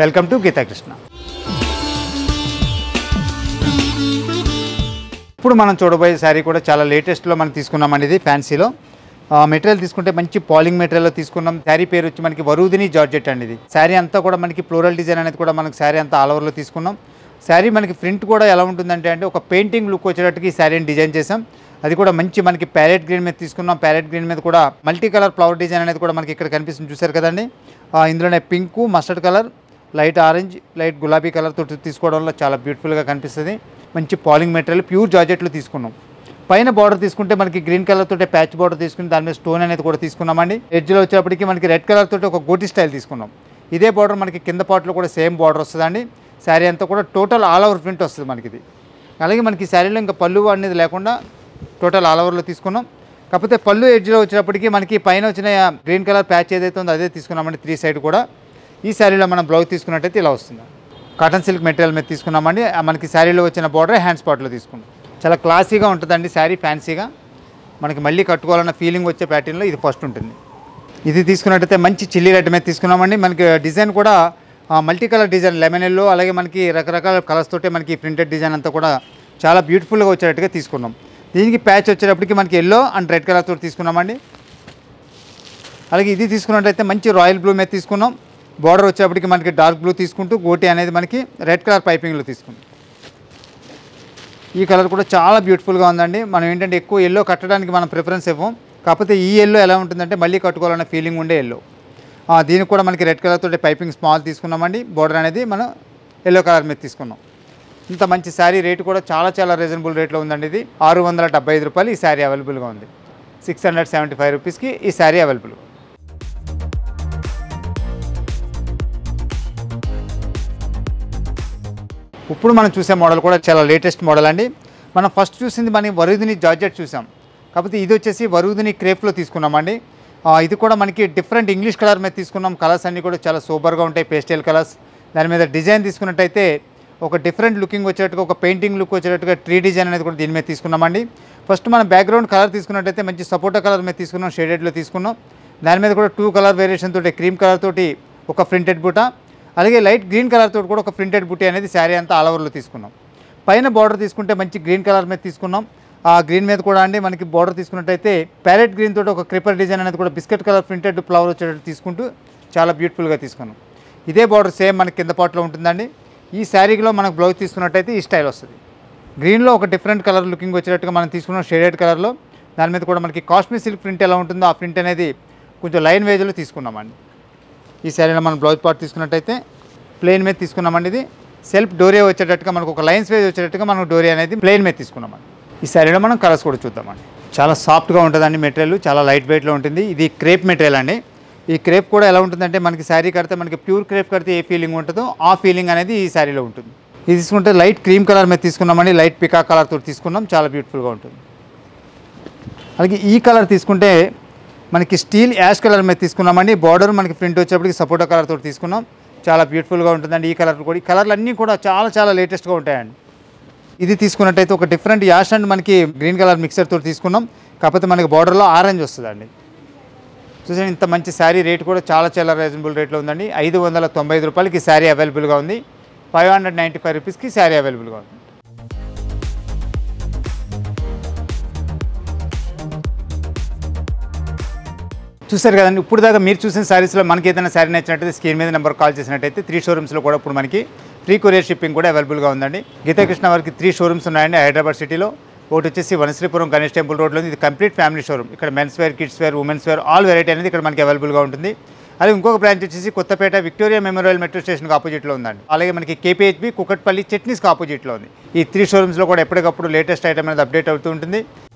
welcome to Geetha Krishna ఇప్పుడు మనం చూడబోయే శారీ కూడా చాలా లేటెస్ట్లో మనం తీసుకున్నాం అనేది ఫ్యాన్సీలో మెటీరియల్ తీసుకుంటే మంచి పాలింగ్ మెటీరియల్లో తీసుకున్నాం శారీ పేరు వచ్చి మనకి వరుదిని జార్జెట్ అనేది శారీ అంతా కూడా మనకి ఫ్లోరల్ డిజైన్ అనేది కూడా మనకి శారీ అంతా ఆల్ ఓవర్లో తీసుకున్నాం శారీ మనకి ప్రింట్ కూడా ఎలా ఉంటుందంటే అంటే ఒక పెయింటింగ్ లుక్ వచ్చేటట్టుకి ఈ శారీని డిజైన్ చేసాం అది కూడా మంచి మనకి ప్యారెట్ గ్రీన్ మీద తీసుకున్నాం ప్యారెట్ గ్రీన్ మీద కూడా మల్టీ కలర్ ఫ్లవర్ డిజైన్ అనేది కూడా మనకి ఇక్కడ కనిపిస్తుంది చూసారు కదండి ఇందులోనే pink mustard colour light orange light గులాబీ కలర్ తోటి వల్ల చాలా బ్యూటిఫుల్గా కనిపిస్తుంది మంచి పాలింగ్ మెటీరియల్ ప్యూర్ జార్జెట్లు తీసుకున్నాం పైన బార్డర్ తీసుకుంటే మనకి గ్రీన్ కలర్ తోటి ప్యాచ్ బార్డర్ తీసుకుని దాని మీద స్టోన్ అనేది కూడా తీసుకున్నామండి ఎడ్జ్లో వచ్చేప్పటికి మనకి రెడ్ కలర్ తోటి ఒక గోటి స్టైల్ తీసుకున్నాం ఇదే బార్డర్ మనకి కింద పాటలో కూడా సేమ్ బార్డర్ వస్తుందండి శారీ అంతా కూడా టోటల్ ఆల్ ఓవర్ ప్రింట్ వస్తుంది మనకి ఇది అలాగే మనకి శారీలో ఇంకా పళ్ళు అనేది లేకుండా టోటల్ ఆల్ ఓవర్లో తీసుకున్నాం కాకపోతే పళ్ళు ఎడ్జ్లో వచ్చేటప్పటికి మనకి పైన వచ్చిన గ్రీన్ కలర్ ప్యాచ్ ఏదైతే ఉందో అదే తీసుకున్నామండి త్రీ సైడ్ కూడా ఈ శారీలో మనం బ్లౌజ్ తీసుకున్నట్టయితే ఇలా వస్తుంది కాటన్ సిల్క్ మెటీరియల్ మీద తీసుకున్నామండి మనకి శారీలో వచ్చిన బార్డర్ హ్యాండ్ స్పాట్లో తీసుకున్నాం చాలా క్లాసీగా ఉంటుందండి శారీ ఫ్యాన్సీగా మనకి మళ్ళీ కట్టుకోవాలన్న ఫీలింగ్ వచ్చే ప్యాటర్న్లో ఇది ఫస్ట్ ఉంటుంది ఇది తీసుకున్నట్టయితే మంచి చిల్లీ రెడ్ మీద తీసుకున్నామండి మనకి డిజైన్ కూడా multi colour design lemon yellow అలాగే మనకి రకరకాల కలర్స్ తోటే మనకి ప్రింటెడ్ డిజైన్ అంతా కూడా చాలా బ్యూటిఫుల్గా వచ్చేటట్టుగా తీసుకున్నాం దీనికి ప్యాచ్ వచ్చేటప్పటికి మనకి ఎల్లో అండ్ రెడ్ కలర్ తోటి తీసుకున్నామండి అలాగే ఇది తీసుకున్నట్టయితే మంచి రాయల్ బ్లూ మీద తీసుకున్నాం బార్డర్ వచ్చేప్పటికి మనకి డార్క్ బ్లూ తీసుకుంటూ గోటి అనేది మనకి రెడ్ కలర్ పైపింగ్లో తీసుకుంటాం ఈ కలర్ కూడా చాలా బ్యూటిఫుల్గా ఉందండి మనం ఏంటంటే ఎక్కువ ఎల్లో కట్టడానికి మనం ప్రిఫరెన్స్ ఇవ్వం కాకపోతే ఈ ఎల్లో ఎలా ఉంటుందంటే మళ్ళీ కట్టుకోవాలన్న ఫీలింగ్ ఉండే ఎల్లో దీనికి కూడా మనకి రెడ్ కలర్తో పైపింగ్ స్మాల్ తీసుకున్నామండి బోర్డర్ అనేది మనం ఎల్లో కలర్ మీద తీసుకున్నాం ఇంత మంచి శారీ రేటు కూడా చాలా చాలా రీజనబుల్ రేట్లో ఉందండి ఇది ఆరు రూపాయలు ఈ శారీ అవైలబుల్గా ఉంది సిక్స్ హండ్రెడ్ సెవెంటీ ఫైవ్ రూపీస్కి ఈ శారీ అవైలబుల్గా ఇప్పుడు మనం చూసే మోడల్ కూడా చాలా లేటెస్ట్ మోడల్ అండి మనం ఫస్ట్ చూసింది మనం వరుదిని జార్జెట్ చూసాం కాకపోతే ఇది వచ్చేసి వరుదిని క్రేప్లో తీసుకున్నామండి ఇది కూడా మనకి డిఫరెంట్ ఇంగ్లీష్ కలర్ మీద తీసుకున్నాం కలర్స్ అన్నీ కూడా చాలా సూపర్గా ఉంటాయి పేస్టల్ కలర్స్ దాని మీద డిజైన్ తీసుకున్నట్టయితే ఒక డిఫరెంట్ లుకింగ్ వచ్చేటట్టుగా ఒక పెయింటింగ్ లుక్ వచ్చేటట్టుగా ట్రీ డిజైన్ అనేది కూడా దీని మీద తీసుకున్నామండి ఫస్ట్ మనం బ్యాక్గ్రౌండ్ కలర్ తీసుకున్నట్టయితే మంచి సపోటా కలర్ మీద తీసుకున్నాం షేడెడ్లో తీసుకున్నాం దాని మీద కూడా టూ కలర్ వేరియేషన్ తోటి క్రీమ్ కలర్ తోటి ఒక ప్రింటెడ్ బూట అలాగే లైట్ గ్రీన్ కలర్ తోటి కూడా ఒక ప్రింటెడ్ బుట్టి అనేది శారీ అంతా ఆల్ ఓవర్లో తీసుకున్నాం పైన బార్డర్ తీసుకుంటే మంచి గ్రీన్ కలర్ మీద తీసుకున్నాం ఆ గ్రీన్ మీద కూడా అండి మనకి బార్డర్ తీసుకున్నట్టయితే ప్యారెట్ గ్రీన్ తోటి ఒక క్రిపర్ డిజైన్ అనేది కూడా బిస్కెట్ కలర్ ప్రింటెడ్ ఫ్లవర్ వచ్చేటట్టు తీసుకుంటూ చాలా బ్యూటిఫుల్గా తీసుకున్నాం ఇదే బార్డర్ సేమ్ మనకి కింద పాటలో ఉంటుందండి ఈ శారీలో మనకు బ్లౌజ్ తీసుకున్నట్టయితే ఈ స్టైల్ వస్తుంది గ్రీన్లో ఒక డిఫరెంట్ కలర్ లుకింగ్ వచ్చేటట్టుగా మనం తీసుకున్నాం షేడెడ్ కలర్లో దాని మీద కూడా మనకి కాశ్మీర్ సిల్క్ ప్రింట్ ఎలా ఉంటుందో ఆ ప్రింట్ అనేది కొంచెం లైన్ వేజ్లో తీసుకున్నామండి ఈ శారీలో మనం బ్లౌజ్ పార్ట్ తీసుకున్నట్టయితే ప్లెయిన్ మీద తీసుకున్నామండి ఇది సెల్ఫ్ డోరియా వచ్చేటట్టుగా మనకు ఒక లైన్స్ వేజ్ వచ్చేటట్టుగా మనం డోరియా అనేది ప్లెయిన్ మీద తీసుకున్నామండి ఈ శారీలో మనం కలర్స్ కూడా చూద్దామండి చాలా సాఫ్ట్గా ఉంటుందండి మెటీరియల్ చాలా లైట్ వెయిట్లో ఉంటుంది ఇది క్రేప్ మెటీరియల్ అండి ఈ క్రేప్ కూడా ఎలా ఉంటుందంటే మనకి శారీ కడితే మనకి ప్యూర్ క్రేప్ కడితే ఏ ఫీలింగ్ ఉంటుందో ఆ ఫీలింగ్ అనేది ఈ శారీలో ఉంటుంది ఇది తీసుకుంటే లైట్ క్రీమ్ కలర్ మీద తీసుకున్నామండి లైట్ పికా కలర్తో తీసుకున్నాం చాలా బ్యూటిఫుల్గా ఉంటుంది అలాగే ఈ కలర్ తీసుకుంటే మనకి స్టీల్ యాష్ కలర్ మీద తీసుకున్నామండి బార్డర్ మనకి ప్రింట్ వచ్చేప్పటికి సపోటా కలర్ తోటి తీసుకున్నాం చాలా బ్యూటిఫుల్గా ఉంటుందండి ఈ కలర్ కూడా ఈ కలర్లు అన్నీ కూడా చాలా చాలా లేటెస్ట్గా ఉంటాయండి ఇది తీసుకున్నట్టయితే ఒక డిఫరెంట్ యాష్ అండ్ మనకి గ్రీన్ కలర్ మిక్సర్ తోటి తీసుకున్నాం కాకపోతే మనకి బార్డర్లో ఆరెంజ్ వస్తుందండి చూసాను ఇంత మంచి శారీ రేట్ కూడా చాలా చాలా రీజనబుల్ రేట్లో ఉందండి ఐదు వందల తొంభై ఐదు రూపాయలకి శారీ అవైలబుల్గా ఉంది ఫైవ్ హండ్రెడ్ నైంటీ ఫైవ్ రూపీస్కి శారీ అవైలబుల్గా ఉంది చూసారు కదండి ఇప్పుడు దాకా మీరు చూసిన శారీస్లో మనకి ఏదైనా శారీ నచ్చినట్టయితే స్క్రీన్ మీద నెంబర్ కాల్ చేసినట్టయితే త్రీ షోరూమ్స్లో కూడా ఇప్పుడు మనకి ఫ్రీ కొరియర్ షిప్పింగ్ కూడా అవైలబుల్గా ఉందండి గీతాకృష్ణ వారికి త్రీ షోరూమ్స్ ఉన్నాయండి హైదరాబాద్ సిటీలో ఒకటి వచ్చేసి వనశ్రీపురం గణేష్ టెంపుల్ రోడ్లో ఇది కంప్లీట్ ఫ్యామిలీ షోరూమ్ ఇక్కడ men's wear kids wear women's wear all variety అనేది ఇక్కడ మనకి అవైలబుల్గా ఉంటుంది అలాగే ఇంకొక బ్రాంచ్ వచ్చేసి కొత్తపేట విక్టోరియా మెమోరియల్ మెట్రో స్టేషన్కి ఆపోజిట్లో ఉందండి అలాగే మనకి కేపీహెచ్బి కుకట్పల్లి చట్నీస్కి ఆపోజిట్లో ఉంది ఈ త్రీ షోరూమ్స్లో కూడా ఎప్పటికప్పుడు లేటెస్ట్ ఐటమ్ అనేది అప్డేట్ అవుతూ ఉంటుంది